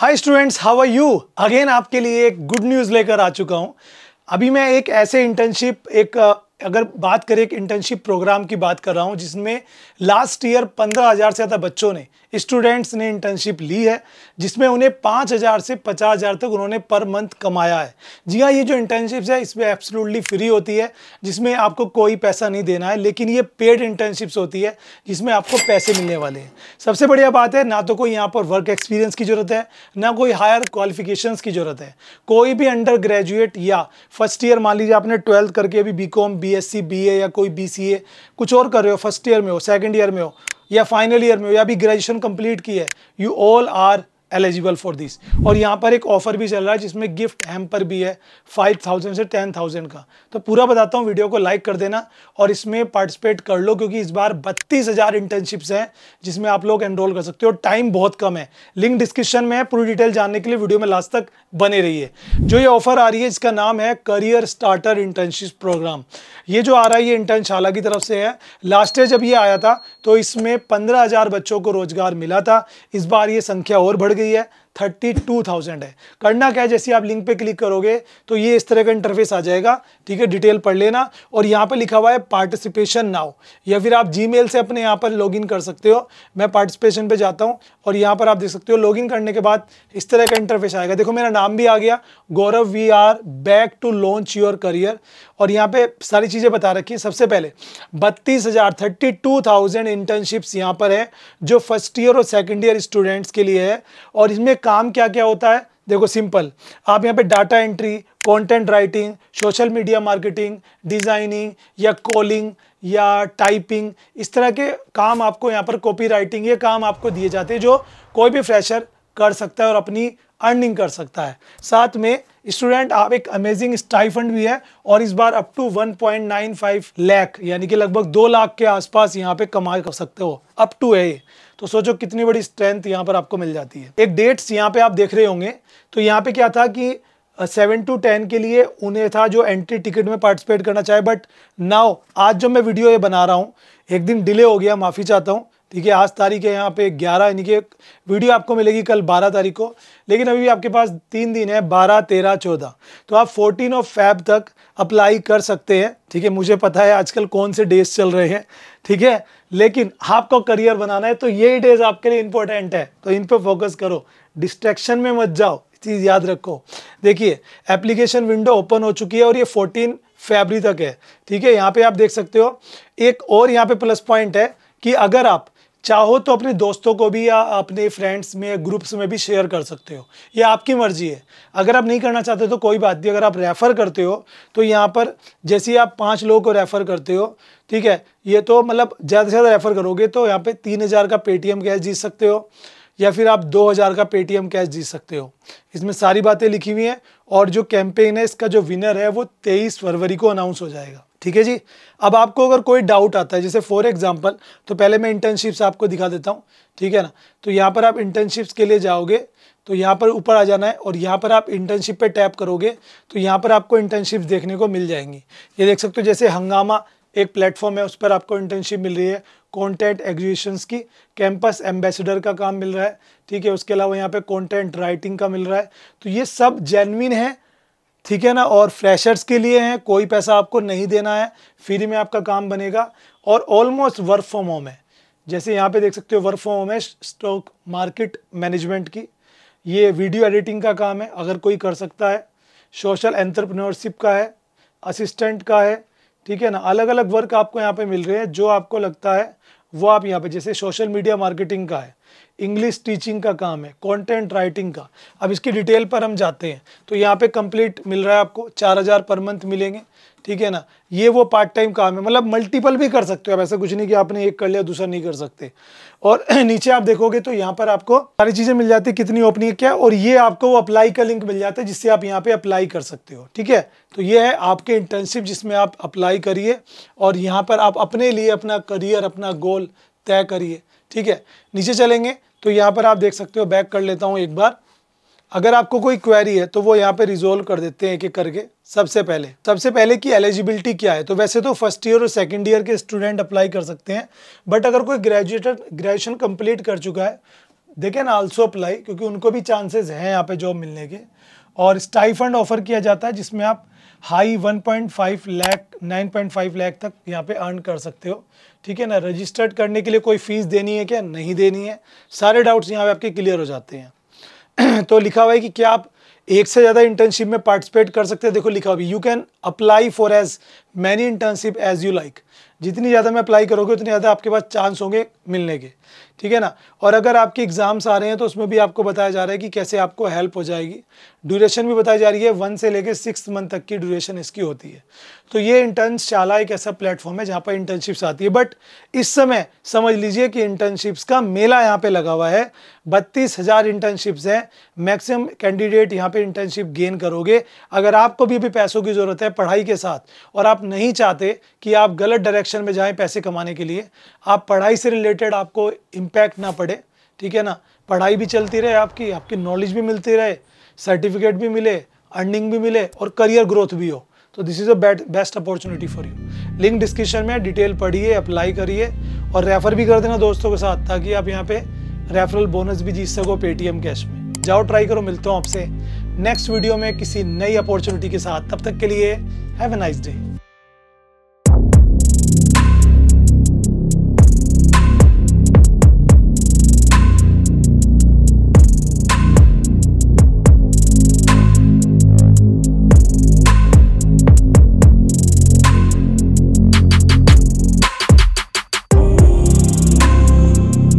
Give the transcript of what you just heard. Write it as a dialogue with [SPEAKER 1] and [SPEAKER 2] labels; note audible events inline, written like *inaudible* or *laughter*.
[SPEAKER 1] hi students how are you again आपके लिए एक गुड न्यूज़ लेकर आ चुका हूँ अभी मैं एक ऐसे इंटर्नशिप एक अगर बात करें एक इंटर्नशिप प्रोग्राम की बात कर रहा हूँ जिसमें लास्ट ईयर पंद्रह हज़ार से ज़्यादा बच्चों ने स्टूडेंट्स ने इंटर्नशिप ली है जिसमें उन्हें पाँच हज़ार से पचास हज़ार तक उन्होंने पर मंथ कमाया है जी हाँ ये जो इंटर्नशिप्स है इसमें एब्सोल्युटली फ्री होती है जिसमें आपको कोई पैसा नहीं देना है लेकिन ये पेड इंटर्नशिप्स होती है जिसमें आपको पैसे मिलने वाले हैं सबसे बढ़िया बात है ना तो कोई यहाँ पर वर्क एक्सपीरियंस की ज़रूरत है ना कोई हायर क्वालिफिकेशन की ज़रूरत है कोई भी अंडर ग्रेजुएट या फर्स्ट ईयर मान लीजिए आपने ट्वेल्थ करके अभी बी कॉम बीएससी बीए या कोई बीसीए कुछ और कर रहे हो फर्स्ट ईयर में हो सेकेंड ईयर में हो या फाइनल ईयर में हो या अभी ग्रेजुएशन कंप्लीट की है you all are eligible for this और यहाँ पर एक ऑफर भी चल रहा है जिसमें गिफ्ट हैम्पर भी है 5000 से 10000 का तो पूरा बताता हूँ वीडियो को लाइक कर देना और इसमें पार्टिसिपेट कर लो क्योंकि इस बार 32000 इंटर्नशिप्स हैं जिसमें आप लोग एनरोल कर सकते हो टाइम बहुत कम है लिंक डिस्क्रिप्शन में है पूरी डिटेल जानने के लिए वीडियो में लास्ट तक बने है जो ये ऑफर आ रही है इसका नाम है करियर स्टार्टर इंटर्नशिप प्रोग्राम ये जो आ रहा है ये इंटर्नशाला की तरफ से है लास्ट ईयर जब ये आया था तो इसमें पंद्रह बच्चों को रोजगार मिला था इस बार ये संख्या और बढ़ लग है थर्टी टू थाउजेंड है करना क्या है जैसे आप लिंक पे क्लिक करोगे तो ये इस तरह का इंटरफेस आ जाएगा ठीक है डिटेल पढ़ लेना और यहाँ पे लिखा हुआ है पार्टिसिपेशन नाउ या फिर आप जीमेल से अपने यहाँ पर लॉगिन कर सकते हो मैं पार्टिसिपेशन पे जाता हूँ और यहाँ पर आप देख सकते हो लॉगिन करने के बाद इस तरह का इंटरफेस आएगा देखो मेरा नाम भी आ गया Gaurav we are back to launch your career और यहाँ पे सारी चीज़ें बता रखी है सबसे पहले बत्तीस हज़ार थर्टी टू थाउजेंड इंटर्नशिप्स यहाँ पर है जो फर्स्ट ईयर और सेकेंड ईयर स्टूडेंट्स के लिए है और इसमें काम क्या क्या होता है देखो सिंपल आप यहाँ पे data entry content writing social media marketing designing या कॉलिंग या टाइपिंग इस तरह के काम आपको यहाँ पर कॉपी राइटिंग ये काम आपको दिए जाते हैं जो कोई भी फ्रेशर कर सकता है और अपनी अर्निंग कर सकता है साथ में स्टूडेंट आप एक अमेजिंग स्टाइफंड भी है और इस बार अप टू 1.95 लाख यानी कि लगभग दो लाख के आसपास यहाँ पे कमा कर सकते हो अप टू है ये तो सोचो कितनी बड़ी स्ट्रेंथ यहाँ पर आपको मिल जाती है एक डेट्स यहाँ पे आप देख रहे होंगे तो यहाँ पे क्या था कि सेवन टू टेन के लिए उन्हें था जो एंट्री टिकट में पार्टिसिपेट करना चाहे बट नाउ आज जो मैं वीडियो ये बना रहा हूँ एक दिन डिले हो गया माफ़ी चाहता हूँ ठीक है आज तारीख है यहाँ पे 11 यानी कि वीडियो आपको मिलेगी कल 12 तारीख को लेकिन अभी भी आपके पास तीन दिन है 12, 13, 14 तो आप 14 ऑफ फैब तक अप्लाई कर सकते हैं ठीक है मुझे पता है आजकल कौन से डेज चल रहे हैं ठीक है लेकिन आपको करियर बनाना है तो यही डेज आपके लिए इंपॉर्टेंट है तो इन पर फोकस करो डिस्ट्रैक्शन में मत जाओ चीज़ याद रखो देखिए एप्लीकेशन विंडो ओपन हो चुकी है और ये फोर्टीन फेबरी तक है ठीक है यहाँ पे आप देख सकते हो एक और यहाँ पे प्लस पॉइंट है कि अगर आप चाहो तो अपने दोस्तों को भी या अपने फ्रेंड्स में ग्रुप्स में भी शेयर कर सकते हो ये आपकी मर्जी है अगर आप नहीं करना चाहते तो कोई बात नहीं अगर आप रेफ़र करते हो तो यहाँ पर जैसे ही आप पाँच लोगों को रेफ़र करते हो ठीक है ये तो मतलब ज़्यादा से ज़्यादा रेफ़र करोगे तो यहाँ पे तीन हज़ार का पेटीएम कैश जीत सकते हो या फिर आप 2000 का पेटीएम कैश जीत सकते हो इसमें सारी बातें लिखी हुई हैं और जो कैंपेन है इसका जो विनर है वो 23 फरवरी को अनाउंस हो जाएगा ठीक है जी अब आपको अगर कोई डाउट आता है जैसे फॉर एग्जांपल तो पहले मैं इंटर्नशिप्स आपको दिखा देता हूँ ठीक है ना तो यहाँ पर आप इंटर्नशिप्स के लिए जाओगे तो यहाँ पर ऊपर आ जाना है और यहाँ पर आप इंटर्नशिप पे टैप करोगे तो यहाँ पर आपको इंटर्नशिप देखने को मिल जाएंगी ये देख सकते हो जैसे हंगामा एक प्लेटफॉर्म है उस पर आपको इंटर्नशिप मिल रही है कंटेंट एग्जीबिशंस की कैंपस एम्बेसडर का काम मिल रहा है ठीक है उसके अलावा यहाँ पे कंटेंट राइटिंग का मिल रहा है तो ये सब जेनविन है ठीक है ना और फ्रेशर्स के लिए हैं कोई पैसा आपको नहीं देना है फ्री में आपका काम बनेगा और ऑलमोस्ट वर्क फ्रॉम होम है जैसे यहाँ पे देख सकते हो वर्क फ्रॉम होम है स्टॉक मार्केट मैनेजमेंट की ये वीडियो एडिटिंग का काम है अगर कोई कर सकता है सोशल एंटरप्रेन्योरशिप का है असिस्टेंट का है ठीक है ना अलग अलग वर्क आपको यहाँ पे मिल रहे हैं जो आपको लगता है वो आप यहाँ पे जैसे सोशल मीडिया मार्केटिंग का है इंग्लिश टीचिंग का काम है कंटेंट राइटिंग का अब इसकी डिटेल पर हम जाते हैं तो यहाँ पे कंप्लीट मिल रहा है आपको चार हज़ार पर मंथ मिलेंगे ठीक है ना ये वो पार्ट टाइम काम है मतलब मल्टीपल भी कर सकते हो आप ऐसा कुछ नहीं कि आपने एक कर लिया दूसरा नहीं कर सकते और *clears throat* नीचे आप देखोगे तो यहाँ पर आपको सारी चीज़ें मिल जाती है कितनी ओपनिंग क्या और ये आपको वो अप्लाई का लिंक मिल जाता है जिससे आप यहाँ पे अप्लाई कर सकते हो ठीक है तो ये है आपके इंटर्नशिप जिसमें आप अप्लाई करिए और यहाँ पर आप अपने लिए अपना करियर अपना गोल तय करिए ठीक है नीचे चलेंगे तो यहाँ पर आप देख सकते हो बैक कर लेता हूँ एक बार अगर आपको कोई क्वेरी है तो वो यहाँ पे रिजोल्व कर देते हैं एक एक करके सबसे पहले सबसे पहले कि एलिजिबिलिटी क्या है तो वैसे तो फर्स्ट ईयर और सेकंड ईयर के स्टूडेंट अप्लाई कर सकते हैं बट अगर कोई ग्रेजुएटर ग्रेजुएशन कंप्लीट कर चुका है दे कैन आल्सो अप्लाई क्योंकि उनको भी चांसेस हैं यहाँ पे जॉब मिलने के और स्टाइफंड ऑफर किया जाता है जिसमें आप हाई 1.5 लाख 9.5 लाख तक यहाँ पे अर्न कर सकते हो ठीक है ना रजिस्टर्ड करने के लिए कोई फीस देनी है क्या नहीं देनी है सारे डाउट्स यहाँ पे आपके क्लियर हो जाते हैं *clears throat* तो लिखा हुआ है कि क्या आप एक से ज़्यादा इंटर्नशिप में पार्टिसिपेट कर सकते हैं देखो लिखा हुआ you can apply for as many internship as you like जितनी ज़्यादा में अप्लाई करोगे उतने ज़्यादा आपके पास चांस होंगे मिलने के ठीक है ना और अगर आपके एग्ज़ाम्स आ रहे हैं तो उसमें भी आपको बताया जा रहा है कि कैसे आपको हेल्प हो जाएगी ड्यूरेशन भी बताई जा रही है वन से लेकर सिक्स मंथ तक की ड्यूरेशन इसकी होती है तो ये इंटर्नशाला एक ऐसा प्लेटफॉर्म है जहाँ पर इंटर्नशिप्स आती है बट इस समय समझ लीजिए कि इंटर्नशिप्स का मेला यहाँ पर लगा हुआ है बत्तीस हज़ार इंटर्नशिप्स हैं मैक्सिमम कैंडिडेट यहाँ पर इंटर्नशिप गेन करोगे अगर आपको भी अभी पैसों की ज़रूरत है पढ़ाई के साथ और आप नहीं चाहते कि आप गलत डायरेक्शन डायरेक्शन में जाएं पैसे कमाने के लिए आप पढ़ाई से रिलेटेड आपको इम्पैक्ट ना पड़े ठीक है ना पढ़ाई भी चलती रहे आपकी आपकी नॉलेज भी मिलती रहे सर्टिफिकेट भी मिले अर्निंग भी मिले और करियर ग्रोथ भी हो तो this is a best opportunity for you link description में डिटेल पढ़िए अप्लाई करिए और रेफर भी कर देना दोस्तों के साथ ताकि आप यहाँ पे रेफरल बोनस भी जीत सको पेटीएम कैश में जाओ ट्राई करो मिलता हूँ आपसे नेक्स्ट वीडियो में किसी नई अपॉर्चुनिटी के साथ तब तक के लिए हैव ए नाइस डे